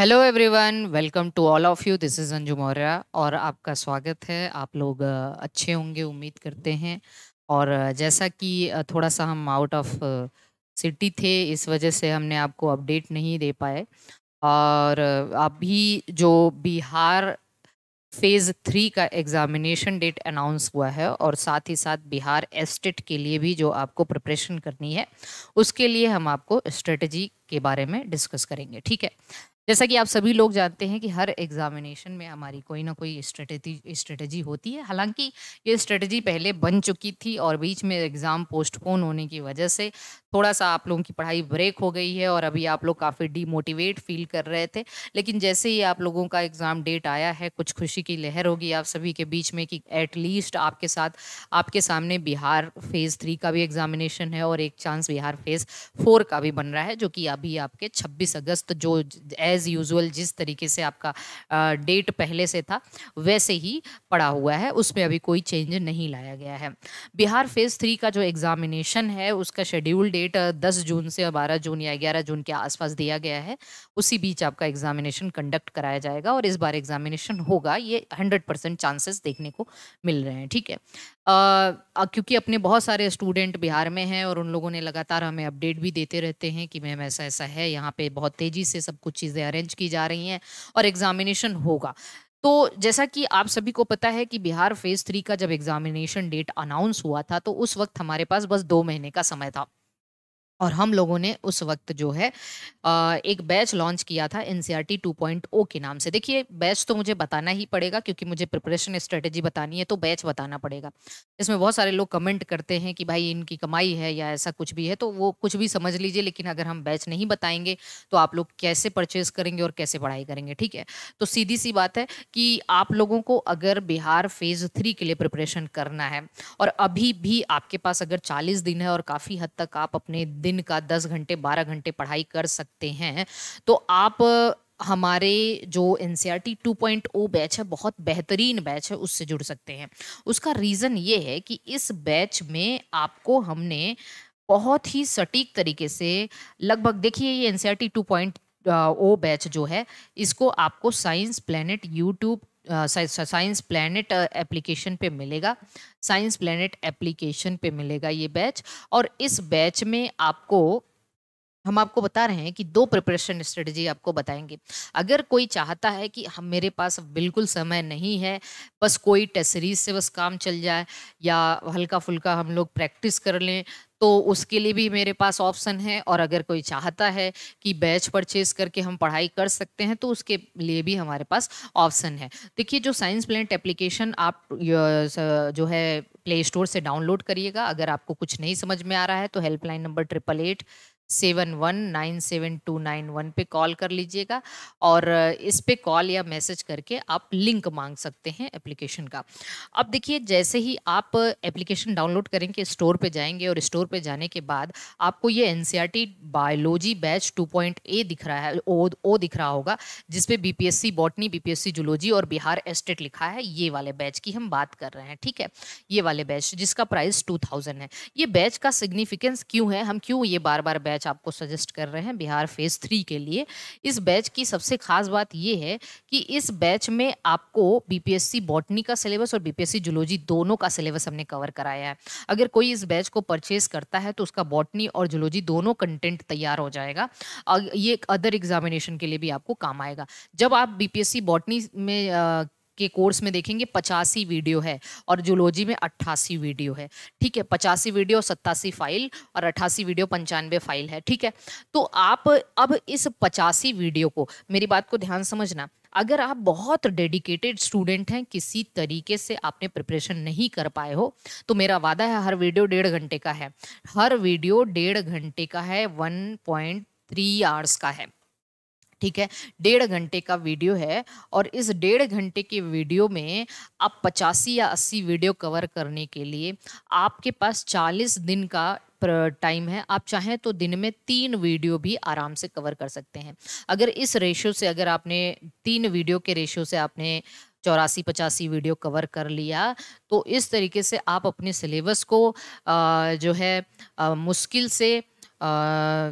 hello everyone welcome to all of you this is Anju Maurya और आपका स्वागत है आप लोग अच्छे होंगे उम्मीद करते हैं और जैसा कि थोड़ा सा हम आउट ऑफ सिटी थे इस वजह से हमने आपको अपडेट नहीं दे पाए और अभी जो बिहार फेज़ थ्री का एग्ज़ामिनेशन डेट अनाउंस हुआ है और साथ ही साथ बिहार एस्टेट के लिए भी जो आपको प्रिपरेशन करनी है उसके लिए हम आपको स्ट्रेटजी के बारे में डिस्कस करेंगे ठीक है जैसा कि आप सभी लोग जानते हैं कि हर एग्जामिनेशन में हमारी कोई ना कोई स्ट्रेटी स्ट्रेटजी होती है हालांकि ये स्ट्रेटजी पहले बन चुकी थी और बीच में एग्ज़ाम पोस्टपोन होने की वजह से थोड़ा सा आप लोगों की पढ़ाई ब्रेक हो गई है और अभी आप लोग काफ़ी डीमोटिवेट फील कर रहे थे लेकिन जैसे ही आप लोगों का एग्ज़ाम डेट आया है कुछ खुशी की लहर होगी आप सभी के बीच में कि एटलीस्ट आपके साथ आपके सामने बिहार फेज़ थ्री का भी एग्ज़ामिनेशन है और एक चांस बिहार फेज़ फोर का भी बन रहा है जो कि अभी आपके छब्बीस अगस्त जो एज एज़ यूजुअल जिस तरीके से आपका डेट पहले से था वैसे ही पड़ा हुआ है उसमें अभी कोई चेंज नहीं लाया गया है बिहार फेज़ थ्री का जो एग्ज़ामिनेशन है उसका शेड्यूल डेट दस जून से बारह जून या ग्यारह जून के आसपास दिया गया है उसी बीच आपका एग्ज़ामिनेशन कंडक्ट कराया जाएगा और इस बार एग्ज़ामिनेशन होगा ये हंड्रेड परसेंट चांसेस देखने को मिल रहे हैं ठीक है क्योंकि अपने बहुत सारे स्टूडेंट बिहार में हैं और उन लोगों ने लगातार हमें अपडेट भी देते रहते हैं कि मैम ऐसा ऐसा है यहाँ पे बहुत तेज़ी से सब कुछ चीज़ें अरेंज की जा रही हैं और एग्जामिनेशन होगा तो जैसा कि आप सभी को पता है कि बिहार फेज़ थ्री का जब एग्ज़ामिनेशन डेट अनाउंस हुआ था तो उस वक्त हमारे पास बस दो महीने का समय था और हम लोगों ने उस वक्त जो है एक बैच लॉन्च किया था N C R T two point O के नाम से देखिए बैच तो मुझे बताना ही पड़ेगा क्योंकि मुझे प्रिपरेशन स्ट्रेटेजी बतानी है तो बैच बताना पड़ेगा इसमें बहुत सारे लोग कमेंट करते हैं कि भाई इनकी कमाई है या ऐसा कुछ भी है तो वो कुछ भी समझ लीजिए लेकिन अगर हम बैच नहीं बताएंगे तो आप लोग कैसे परचेज करेंगे और कैसे पढ़ाई करेंगे ठीक है तो सीधी सी बात है कि आप लोगों को अगर बिहार फेज़ थ्री के लिए प्रिपरेशन करना है और अभी भी आपके पास अगर चालीस दिन है और काफ़ी हद तक आप अपने दिन दिन का दस घंटे बारह घंटे पढ़ाई कर सकते हैं तो आप हमारे जो N C R T two point O batch है बहुत बेहतरीन बैच है उससे जुड़ सकते हैं उसका रीज़न ये है कि इस बैच में आपको हमने बहुत ही सटीक तरीके से लगभग देखिए ये N C R T two point O batch जो है इसको आपको science planet YouTube science planet application पे मिलेगा साइंस प्लानट एप्लीकेशन पे मिलेगा ये बैच और इस बैच में आपको हम आपको बता रहे हैं कि दो प्रिपरेशन स्ट्रेटजी आपको बताएंगे अगर कोई चाहता है कि हम मेरे पास बिल्कुल समय नहीं है बस कोई टेस्ट सीरीज से बस काम चल जाए या हल्का फुल्का हम लोग प्रैक्टिस कर लें तो उसके लिए भी मेरे पास ऑप्शन है और अगर कोई चाहता है कि बैच परचेज करके हम पढ़ाई कर सकते हैं तो उसके लिए भी हमारे पास ऑप्शन है देखिए जो साइंस प्लेट एप्लीकेशन आप जो है प्ले स्टोर से डाउनलोड करिएगा अगर आपको कुछ नहीं समझ में आ रहा है तो helpline number triple eight seven one nine seven two nine one पे कॉल कर लीजिएगा और इस पे कॉल या मैसेज करके आप लिंक मांग सकते हैं एप्लीकेशन का अब देखिए जैसे ही आप एप्लीकेशन डाउनलोड करेंगे स्टोर पे जाएंगे और स्टोर पे जाने के बाद आपको ये N biology batch two point A दिख रहा है ओ ओ दिख रहा होगा जिसपे B P S C botany B P S C zoology और बिहार एस्टेट लिखा है ये वाले बैच की हम बात कर रहे हैं ठीक है ये वाले बैच जिसका प्राइस टू थाउजेंड है ये बैच का सिग्निफिकेंस क्यों है हम क्यों ये बार बार बैच बैच आपको सजेस्ट कर रहे हैं बिहार फेज़ थ्री के लिए इस बैच की सबसे खास बात यह है कि इस बैच में आपको बीपीएससी बॉटनी का सिलेबस और बीपीएससी जूलॉजी दोनों का सिलेबस हमने कवर कराया है अगर कोई इस बैच को परचेज करता है तो उसका बॉटनी और जूलॉजी दोनों कंटेंट तैयार हो जाएगा ये अदर एग्जामिनेशन के लिए भी आपको काम आएगा जब आप बीपीएससी बॉटनी में के कोर्स में देखेंगे पचासी वीडियो है और जूलॉजी में अट्ठासी वीडियो है ठीक है पचासी वीडियो सत्तासी फाइल और अट्ठासी वीडियो पंचानवे फाइल है ठीक है तो आप अब इस पचासी वीडियो को मेरी बात को ध्यान समझना अगर आप बहुत डेडिकेटेड स्टूडेंट हैं किसी तरीके से आपने प्रिपरेशन नहीं कर पाए हो तो मेरा वादा है हर वीडियो डेढ़ घंटे का है हर वीडियो डेढ़ घंटे का है वन पॉइंट थ्री आवर्स का है ठीक है डेढ़ घंटे का वीडियो है और इस डेढ़ घंटे के वीडियो में आप पचासी या अस्सी वीडियो कवर करने के लिए आपके पास चालीस दिन का टाइम है आप चाहें तो दिन में तीन वीडियो भी आराम से कवर कर सकते हैं अगर इस रेशियो से अगर आपने तीन वीडियो के रेशियो से आपने चौरासी पचासी वीडियो कवर कर लिया तो इस तरीके से आप अपने सिलेबस को आ, जो है आ, मुश्किल से आ,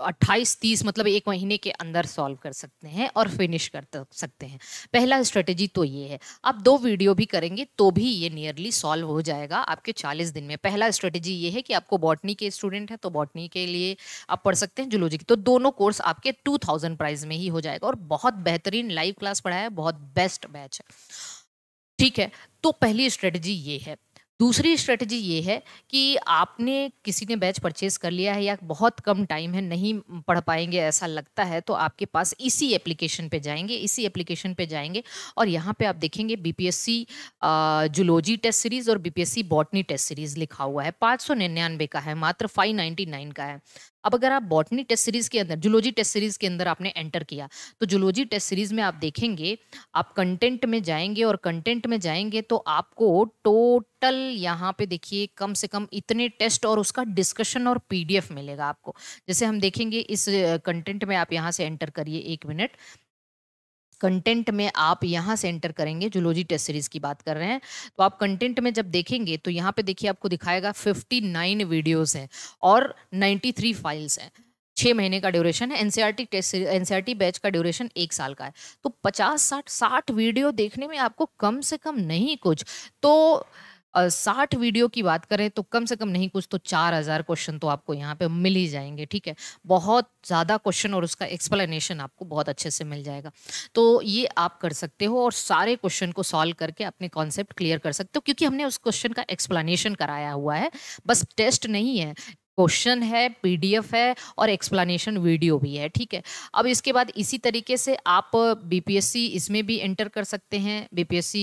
अट्ठाईस तीस मतलब एक महीने के अंदर सॉल्व कर सकते हैं और फिनिश कर सकते हैं पहला स्ट्रेटेजी तो ये है आप दो वीडियो भी करेंगे तो भी ये नियरली सॉल्व हो जाएगा आपके चालीस दिन में पहला स्ट्रेटेजी ये है कि आपको बॉटनी के स्टूडेंट हैं तो बॉटनी के लिए आप पढ़ सकते हैं जुलोजी की तो दोनों कोर्स आपके टू थाउजेंड प्राइज में ही हो जाएगा और बहुत बेहतरीन लाइव क्लास पढ़ाया है बहुत बेस्ट बैच है ठीक है तो पहली स्ट्रेटेजी ये है दूसरी स्ट्रेटजी ये है कि आपने किसी ने बैच परचेज कर लिया है या बहुत कम टाइम है नहीं पढ़ पाएंगे ऐसा लगता है तो आपके पास इसी एप्लीकेशन पे जाएंगे इसी एप्लीकेशन पे जाएंगे और यहाँ पे आप देखेंगे बीपीएससी जुलोजी टेस्ट सीरीज़ और बीपीएससी बॉटनी टेस्ट सीरीज़ लिखा हुआ है पाँच का है मात्र फाइव का है अब अगर आप बॉटनी टेस्ट सीरीज़ के अंदर जुलॉजी टेस्ट सीरीज़ के अंदर आपने एंटर किया तो जुलॉजी टेस्ट सीरीज़ में आप देखेंगे आप कंटेंट में जाएंगे और कंटेंट में जाएंगे तो आपको टोटल यहाँ पे देखिए कम से कम इतने टेस्ट और उसका डिस्कशन और पीडीएफ मिलेगा आपको जैसे हम देखेंगे इस कंटेंट में आप यहाँ से एंटर करिए एक मिनट कंटेंट में आप यहाँ से एंटर करेंगे जूलॉजी टेस्ट सीरीज की बात कर रहे हैं तो आप कंटेंट में जब देखेंगे तो यहाँ पे देखिए आपको दिखाएगा 59 वीडियोज हैं और 93 फाइल्स हैं छः महीने का ड्यूरेशन है एनसीईआरटी टेस्ट एनसीईआरटी बैच का ड्यूरेशन एक साल का है तो पचास साठ साठ वीडियो देखने में आपको कम से कम नहीं कुछ तो साठ वीडियो की बात करें तो कम से कम नहीं कुछ तो चार हज़ार क्वेश्चन तो आपको यहाँ पे मिल ही जाएंगे ठीक है बहुत ज़्यादा क्वेश्चन और उसका एक्सप्लेनेशन आपको बहुत अच्छे से मिल जाएगा तो ये आप कर सकते हो और सारे क्वेश्चन को सॉल्व करके अपने कॉन्सेप्ट क्लियर कर सकते हो क्योंकि हमने उस क्वेश्चन का एक्सप्लेनेशन कराया हुआ है बस टेस्ट नहीं है क्वेश्चन है पीडीएफ है और एक्सप्लेनेशन वीडियो भी है ठीक है अब इसके बाद इसी तरीके से आप बीपीएससी इसमें भी एंटर कर सकते हैं बीपीएससी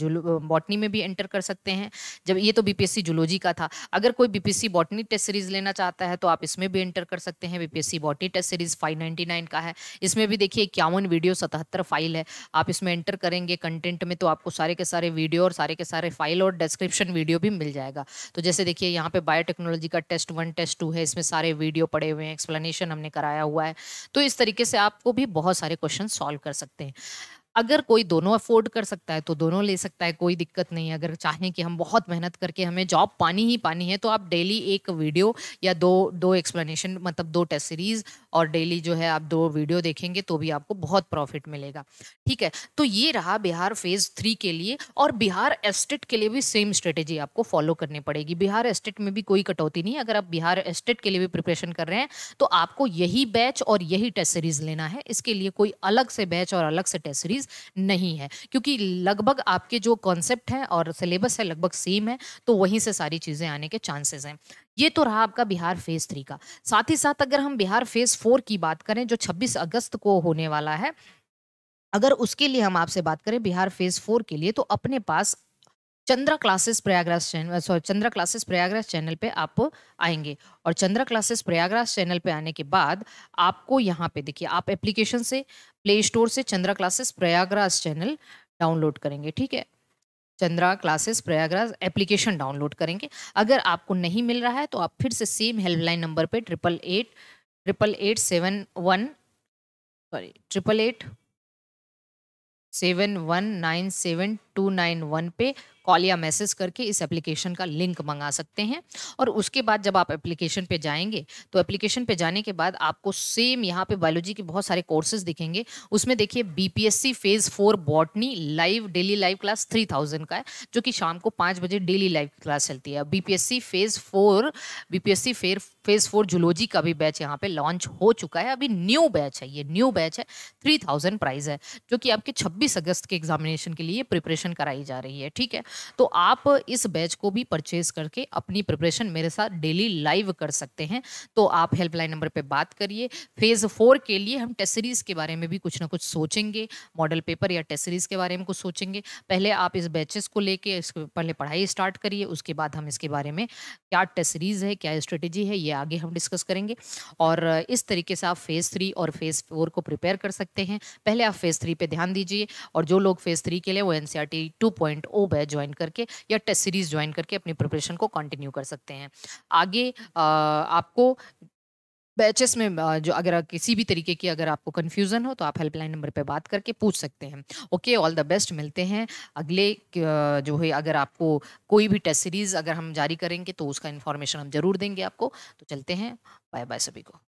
जूलो बॉटनी में भी एंटर कर सकते हैं जब ये तो बीपीएससी जुलोजी का था अगर कोई बीपीएससी बॉटनी टेस्ट सीरीज लेना चाहता है तो आप इसमें भी एंटर कर सकते हैं BPSC botany test series five का है इसमें भी देखिए इक्यावन वीडियो सतहत्तर फाइल है आप इसमें एंटर करेंगे कंटेंट में तो आपको सारे के सारे वीडियो और सारे के सारे फाइल और डिस्क्रिप्शन वीडियो भी मिल जाएगा तो जैसे देखिए यहाँ पर बायोटेक्नोलॉजी का टेस्ट वन टेस्ट टू है इसमें सारे वीडियो पड़े हुए हैं एक्सप्लेनेशन हमने कराया हुआ है तो इस तरीके से आपको भी बहुत सारे क्वेश्चन सॉल्व कर सकते हैं अगर कोई दोनों अफोर्ड कर सकता है तो दोनों ले सकता है कोई दिक्कत नहीं है अगर चाहें कि हम बहुत मेहनत करके हमें जॉब पानी ही पानी है तो आप डेली एक वीडियो या दो दो एक्सप्लेनेशन मतलब दो टेस्ट सीरीज और डेली जो है आप दो वीडियो देखेंगे तो भी आपको बहुत प्रॉफिट मिलेगा ठीक है तो ये रहा बिहार फेज थ्री के लिए और बिहार एस्टेट के लिए भी सेम स्ट्रेटेजी आपको फॉलो करनी पड़ेगी बिहार एस्टेट में भी कोई कटौती नहीं अगर आप बिहार एस्टेट के लिए भी प्रिपरेशन कर रहे हैं तो आपको यही बैच और यही टेस्ट सीरीज लेना है इसके लिए कोई अलग से बैच और अलग से टेस्ट सीरीज चीज़ नहीं है क्योंकि लगभग आपके जो कॉन्सेप्ट हैं और सिलेबस है लगभग सेम है तो वहीं से सारी चीज़ें आने के चांसेस हैं ये तो रहा आपका बिहार फेज थ्री का साथ ही साथ अगर हम बिहार फेज फोर की बात करें जो छब्बीस अगस्त को होने वाला है अगर उसके लिए हम आपसे बात करें बिहार फेज फोर के लिए तो अपने पास Chandra classes Prayagraj channel sorry Chandra classes Prayagraj channel पे आप आएंगे और चंद्रा क्लासेस प्रयागराज चैनल पे आने के बाद आपको यहाँ पे देखिए आप एप्लीकेशन से प्ले स्टोर से Chandra classes Prayagraj channel download करेंगे ठीक है Chandra classes Prayagraj application download करेंगे अगर आपको नहीं मिल रहा है तो आप फिर से सेम हेल्पलाइन नंबर पर triple eight triple eight seven one sorry triple eight seven one nine seven two nine one पे कॉल या मैसेज करके इस एप्लीकेशन का लिंक मंगा सकते हैं और उसके बाद जब आप एप्लीकेशन पे जाएंगे तो एप्लीकेशन पे जाने के बाद आपको सेम यहाँ पे बायोलॉजी के बहुत सारे कोर्सेज दिखेंगे उसमें देखिए BPSC phase four botany live daily live class three thousand का है जो कि शाम को पाँच बजे डेली लाइव क्लास चलती है बीपीएससी फेज़ फोर बीपीएससी फेर फेज़ फोर जूलॉजी का भी बैच यहाँ पे लॉन्च हो चुका है अभी न्यू बैच है ये न्यू बैच है थ्री थाउजेंड प्राइज है जो कि आपके छब्बीस अगस्त के एग्जामिनेशन के लिए प्रिपरेशन कराई जा रही है ठीक है तो आप इस बैच को भी परचेज करके अपनी प्रिपरेशन मेरे साथ डेली लाइव कर सकते हैं तो आप हेल्पलाइन नंबर पर बात करिए फेज़ फोर के लिए हम टेस्ट सीरीज़ के बारे में भी कुछ ना कुछ सोचेंगे मॉडल पेपर या टेस्ट सीरीज़ के बारे में कुछ सोचेंगे पहले आप इस बैचेस को लेके पहले पढ़ाई स्टार्ट करिए उसके बाद हम इसके बारे में क्या टेस्ट सीरीज़ है क्या स्ट्रेटेजी है ये आगे हम डिस्कस करेंगे और इस तरीके से आप फेज़ थ्री और फेज़ फोर को प्रिपेयर कर सकते हैं पहले आप फेज़ थ्री पे ध्यान दीजिए और जो लोग फेज़ थ्री के लिए वो N C e batch join join करके या टेस्ट सीरीज ज्वाइन करके अपनी प्रिपरेशन को कंटिन्यू कर सकते हैं आगे आपको बैचेस में जो अगर किसी भी तरीके की अगर आपको कन्फ्यूज़न हो तो आप हेल्पलाइन नंबर पे बात करके पूछ सकते हैं ओके ऑल द बेस्ट मिलते हैं अगले जो है अगर आपको कोई भी टेस्ट सीरीज़ अगर हम जारी करेंगे तो उसका इन्फॉर्मेशन हम ज़रूर देंगे आपको तो चलते हैं बाय बाय सभी को